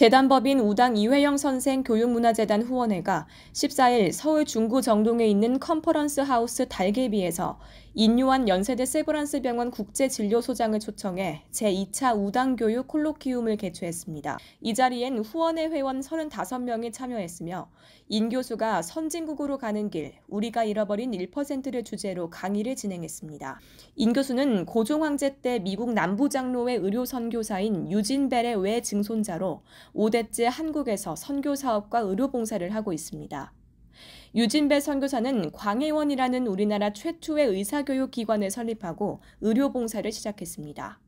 재단법인 우당 이회영 선생 교육문화재단 후원회가 14일 서울 중구 정동에 있는 컨퍼런스 하우스 달개비에서 인요한 연세대 세브란스 병원 국제진료소장을 초청해 제2차 우당교육 콜로키움을 개최했습니다. 이 자리엔 후원회 회원 35명이 참여했으며 인 교수가 선진국으로 가는 길, 우리가 잃어버린 1%를 주제로 강의를 진행했습니다. 인 교수는 고종황제 때 미국 남부장로의 의료 선교사인 유진벨의 외증손자로 5대째 한국에서 선교사업과 의료봉사를 하고 있습니다. 유진배 선교사는 광해원이라는 우리나라 최초의 의사교육기관을 설립하고 의료봉사를 시작했습니다.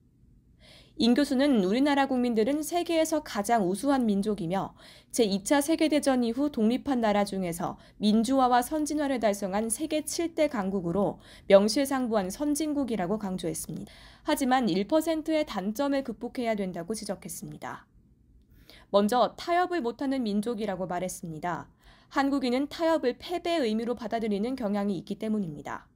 임 교수는 우리나라 국민들은 세계에서 가장 우수한 민족이며 제2차 세계대전 이후 독립한 나라 중에서 민주화와 선진화를 달성한 세계 7대 강국으로 명실상부한 선진국이라고 강조했습니다. 하지만 1%의 단점을 극복해야 된다고 지적했습니다. 먼저 타협을 못하는 민족이라고 말했습니다. 한국인은 타협을 패배 의미로 의 받아들이는 경향이 있기 때문입니다.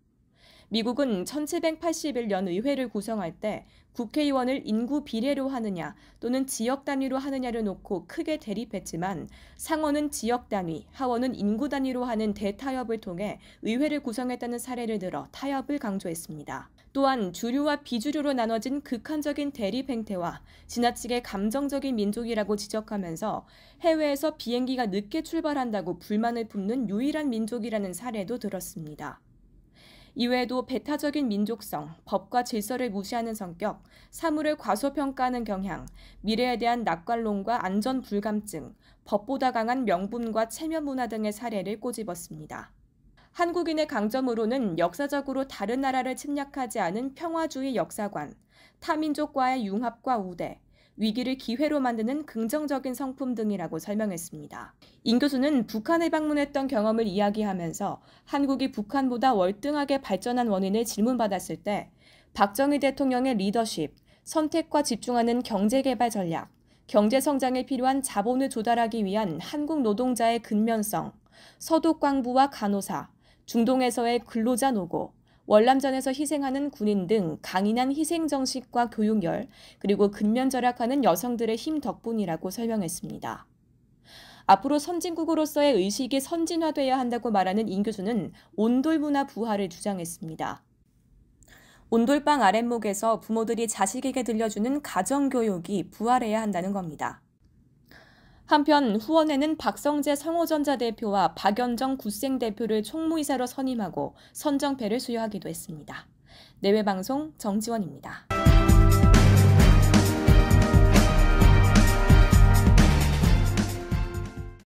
미국은 1781년 의회를 구성할 때 국회의원을 인구 비례로 하느냐 또는 지역 단위로 하느냐를 놓고 크게 대립했지만 상원은 지역 단위, 하원은 인구 단위로 하는 대타협을 통해 의회를 구성했다는 사례를 들어 타협을 강조했습니다. 또한 주류와 비주류로 나눠진 극한적인 대립 행태와 지나치게 감정적인 민족이라고 지적하면서 해외에서 비행기가 늦게 출발한다고 불만을 품는 유일한 민족이라는 사례도 들었습니다. 이외에도 배타적인 민족성, 법과 질서를 무시하는 성격, 사물을 과소평가하는 경향, 미래에 대한 낙관론과 안전 불감증, 법보다 강한 명분과 체면 문화 등의 사례를 꼬집었습니다. 한국인의 강점으로는 역사적으로 다른 나라를 침략하지 않은 평화주의 역사관, 타민족과의 융합과 우대, 위기를 기회로 만드는 긍정적인 성품 등이라고 설명했습니다. 임 교수는 북한에 방문했던 경험을 이야기하면서 한국이 북한보다 월등하게 발전한 원인을 질문받았을 때 박정희 대통령의 리더십, 선택과 집중하는 경제개발 전략, 경제성장에 필요한 자본을 조달하기 위한 한국 노동자의 근면성, 서독광부와 간호사, 중동에서의 근로자 노고, 월남전에서 희생하는 군인 등 강인한 희생 정식과 교육열, 그리고 근면 절약하는 여성들의 힘 덕분이라고 설명했습니다. 앞으로 선진국으로서의 의식이 선진화돼야 한다고 말하는 인 교수는 온돌 문화 부활을 주장했습니다. 온돌방 아랫목에서 부모들이 자식에게 들려주는 가정교육이 부활해야 한다는 겁니다. 한편 후원회는 박성재 성호전자 대표와 박연정 구생 대표를 총무이사로 선임하고 선정패를 수여하기도 했습니다. 내외방송 정지원입니다.